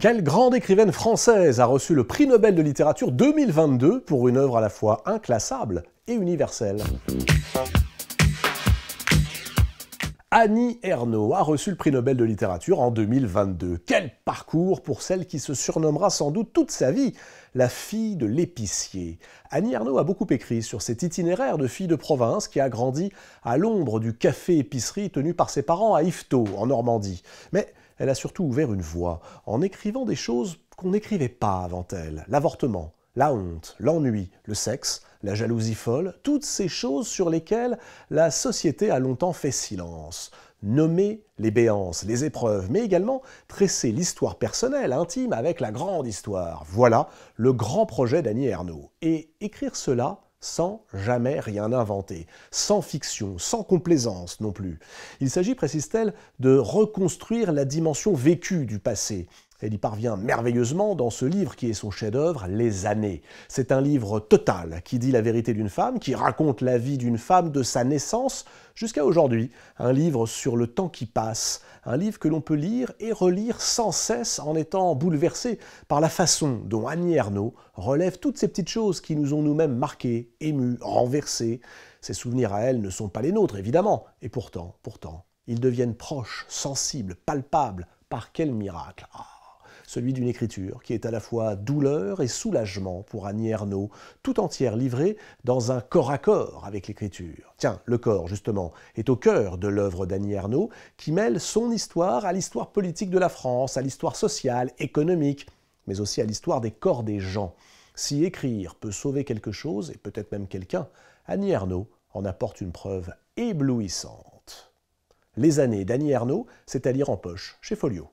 Quelle grande écrivaine française a reçu le prix Nobel de littérature 2022 pour une œuvre à la fois inclassable et universelle Annie Ernaux a reçu le prix Nobel de littérature en 2022. Quel parcours pour celle qui se surnommera sans doute toute sa vie la fille de l'épicier. Annie Ernaux a beaucoup écrit sur cet itinéraire de fille de province qui a grandi à l'ombre du café-épicerie tenu par ses parents à Yvetot, en Normandie. Mais elle a surtout ouvert une voie en écrivant des choses qu'on n'écrivait pas avant elle. L'avortement, la honte, l'ennui, le sexe, la jalousie folle, toutes ces choses sur lesquelles la société a longtemps fait silence. Nommer les béances, les épreuves, mais également tresser l'histoire personnelle, intime, avec la grande histoire. Voilà le grand projet d'Annie Ernaux. Et écrire cela, sans jamais rien inventer, sans fiction, sans complaisance non plus. Il s'agit, précise-t-elle, de reconstruire la dimension vécue du passé, elle y parvient merveilleusement dans ce livre qui est son chef-d'œuvre, Les années. C'est un livre total qui dit la vérité d'une femme, qui raconte la vie d'une femme de sa naissance jusqu'à aujourd'hui. Un livre sur le temps qui passe, un livre que l'on peut lire et relire sans cesse en étant bouleversé par la façon dont Annie Ernaux relève toutes ces petites choses qui nous ont nous-mêmes marqués, émus, renversés. Ses souvenirs à elle ne sont pas les nôtres, évidemment, et pourtant, pourtant, ils deviennent proches, sensibles, palpables. Par quel miracle ah celui d'une écriture qui est à la fois douleur et soulagement pour Annie Ernaux, tout entière livrée dans un corps à corps avec l'écriture. Tiens, le corps, justement, est au cœur de l'œuvre d'Annie Ernaux, qui mêle son histoire à l'histoire politique de la France, à l'histoire sociale, économique, mais aussi à l'histoire des corps des gens. Si écrire peut sauver quelque chose, et peut-être même quelqu'un, Annie Ernaux en apporte une preuve éblouissante. Les années d'Annie Ernaux, c'est à lire en poche, chez Folio.